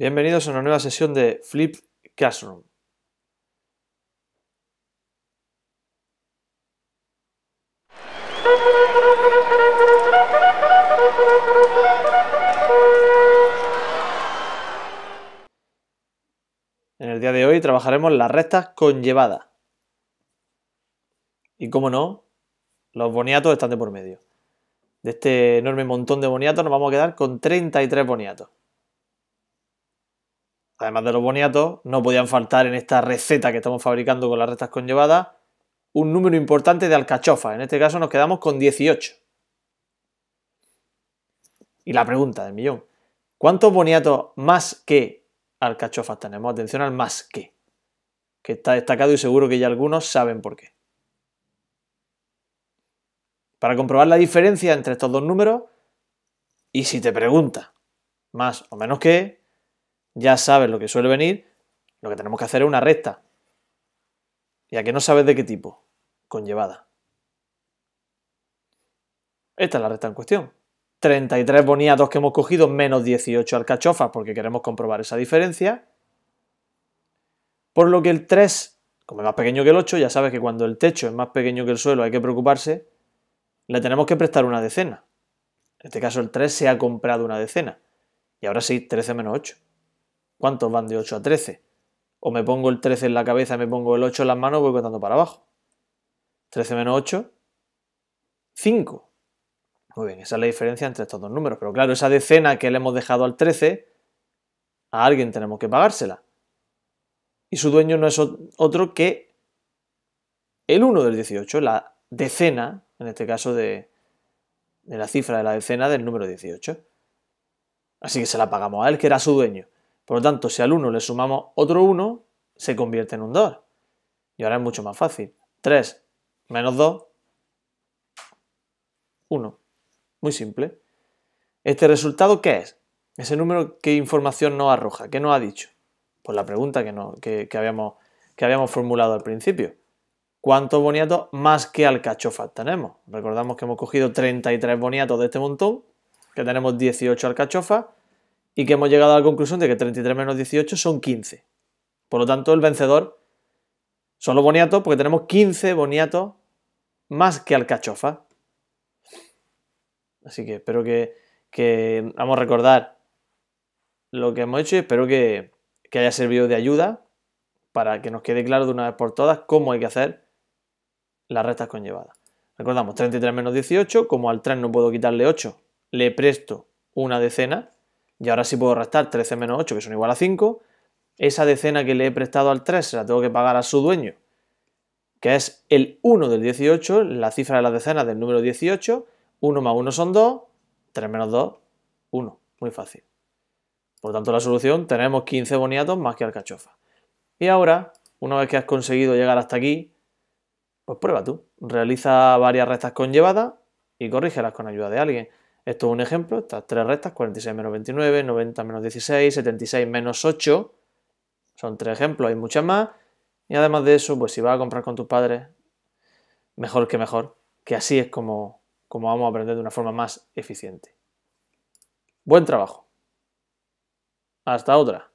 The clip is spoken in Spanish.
Bienvenidos a una nueva sesión de Flip Classroom. En el día de hoy trabajaremos las rectas conllevadas. Y como no, los boniatos están de por medio. De este enorme montón de boniatos nos vamos a quedar con 33 boniatos además de los boniatos, no podían faltar en esta receta que estamos fabricando con las rectas conllevadas un número importante de alcachofas. En este caso nos quedamos con 18. Y la pregunta del millón. ¿Cuántos boniatos más que alcachofas tenemos? Atención al más que, que está destacado y seguro que ya algunos saben por qué. Para comprobar la diferencia entre estos dos números, y si te pregunta más o menos que, ya sabes lo que suele venir, lo que tenemos que hacer es una recta. Y que no sabes de qué tipo, conllevada. Esta es la recta en cuestión. 33 boniados que hemos cogido menos 18 alcachofas porque queremos comprobar esa diferencia. Por lo que el 3, como es más pequeño que el 8, ya sabes que cuando el techo es más pequeño que el suelo hay que preocuparse, le tenemos que prestar una decena. En este caso el 3 se ha comprado una decena. Y ahora sí, 13 menos 8. ¿Cuántos van de 8 a 13? O me pongo el 13 en la cabeza, me pongo el 8 en las manos, voy contando para abajo. 13 menos 8, 5. Muy bien, esa es la diferencia entre estos dos números. Pero claro, esa decena que le hemos dejado al 13, a alguien tenemos que pagársela. Y su dueño no es otro que el 1 del 18, la decena, en este caso de, de la cifra de la decena del número 18. Así que se la pagamos a él, que era su dueño. Por lo tanto, si al 1 le sumamos otro 1, se convierte en un 2. Y ahora es mucho más fácil. 3 menos 2, 1. Muy simple. ¿Este resultado qué es? Ese número, ¿qué información nos arroja? ¿Qué nos ha dicho? Pues la pregunta que, habíamos, que habíamos formulado al principio. ¿Cuántos boniatos más que alcachofas tenemos? Recordamos que hemos cogido 33 boniatos de este montón, que tenemos 18 alcachofas, y que hemos llegado a la conclusión de que 33 menos 18 son 15. Por lo tanto, el vencedor son los boniatos porque tenemos 15 boniatos más que alcachofa. Así que espero que, vamos a recordar lo que hemos hecho y espero que, que haya servido de ayuda para que nos quede claro de una vez por todas cómo hay que hacer las restas conllevadas. Recordamos, 33 menos 18, como al 3 no puedo quitarle 8, le presto una decena y ahora sí puedo restar 13 menos 8, que son igual a 5. Esa decena que le he prestado al 3 se la tengo que pagar a su dueño, que es el 1 del 18, la cifra de las decenas del número 18. 1 más 1 son 2, 3 menos 2, 1. Muy fácil. Por lo tanto, la solución, tenemos 15 boniatos más que alcachofa. Y ahora, una vez que has conseguido llegar hasta aquí, pues prueba tú. Realiza varias restas conllevadas y corrígelas con ayuda de alguien. Esto es un ejemplo, estas tres rectas, 46 menos 29, 90 menos 16, 76 menos 8, son tres ejemplos, hay muchas más. Y además de eso, pues si vas a comprar con tus padres, mejor que mejor, que así es como, como vamos a aprender de una forma más eficiente. Buen trabajo. Hasta otra.